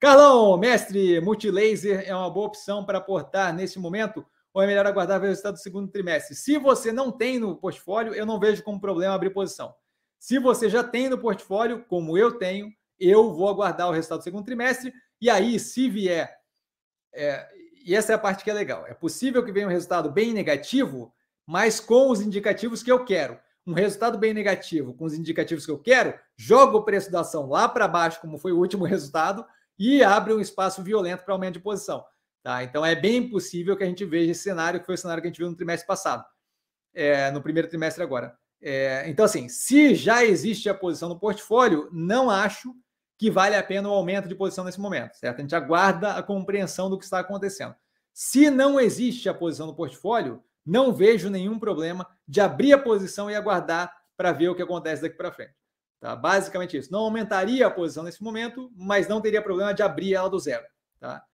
Carlão, mestre, multilaser é uma boa opção para aportar nesse momento ou é melhor aguardar ver o resultado do segundo trimestre? Se você não tem no portfólio, eu não vejo como problema abrir posição. Se você já tem no portfólio, como eu tenho, eu vou aguardar o resultado do segundo trimestre e aí, se vier, é, e essa é a parte que é legal, é possível que venha um resultado bem negativo, mas com os indicativos que eu quero. Um resultado bem negativo com os indicativos que eu quero, joga o preço da ação lá para baixo, como foi o último resultado, e abre um espaço violento para aumento de posição. Tá? Então é bem possível que a gente veja esse cenário, que foi o cenário que a gente viu no trimestre passado, é, no primeiro trimestre agora. É, então, assim, se já existe a posição no portfólio, não acho que vale a pena o aumento de posição nesse momento, certo? A gente aguarda a compreensão do que está acontecendo. Se não existe a posição no portfólio, não vejo nenhum problema de abrir a posição e aguardar para ver o que acontece daqui para frente. Tá? Basicamente isso. Não aumentaria a posição nesse momento, mas não teria problema de abrir ela do zero. Tá?